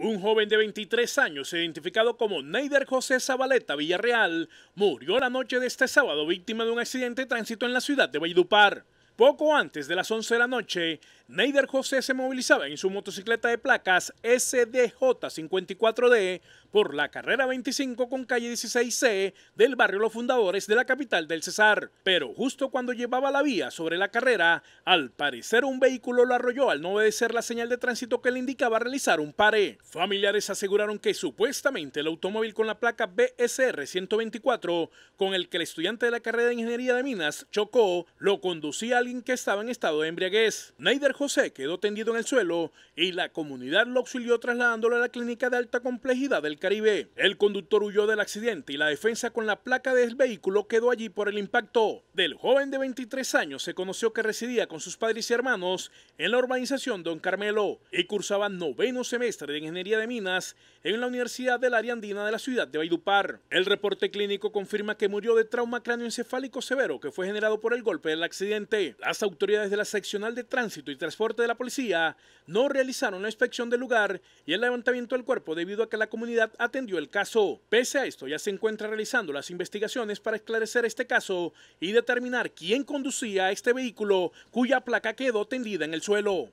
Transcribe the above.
Un joven de 23 años, identificado como Neider José Zabaleta Villarreal, murió la noche de este sábado víctima de un accidente de tránsito en la ciudad de Vaidupar. Poco antes de las 11 de la noche, Neider José se movilizaba en su motocicleta de placas SDJ54D por la carrera 25 con calle 16C del barrio Los Fundadores de la capital del Cesar. Pero justo cuando llevaba la vía sobre la carrera, al parecer un vehículo lo arrolló al no obedecer la señal de tránsito que le indicaba realizar un pare. Familiares aseguraron que supuestamente el automóvil con la placa BSR 124 con el que el estudiante de la carrera de Ingeniería de Minas chocó lo conducía al que estaba en estado de embriaguez. Neider José quedó tendido en el suelo y la comunidad lo auxilió trasladándolo a la clínica de alta complejidad del Caribe. El conductor huyó del accidente y la defensa con la placa del vehículo quedó allí por el impacto. Del joven de 23 años se conoció que residía con sus padres y hermanos en la urbanización Don Carmelo y cursaba noveno semestre de Ingeniería de Minas en la Universidad de la Andina de la ciudad de Baidupar. El reporte clínico confirma que murió de trauma cráneoencefálico severo que fue generado por el golpe del accidente. Las autoridades de la seccional de tránsito y transporte de la policía no realizaron la inspección del lugar y el levantamiento del cuerpo debido a que la comunidad atendió el caso. Pese a esto, ya se encuentra realizando las investigaciones para esclarecer este caso y determinar quién conducía este vehículo cuya placa quedó tendida en el suelo.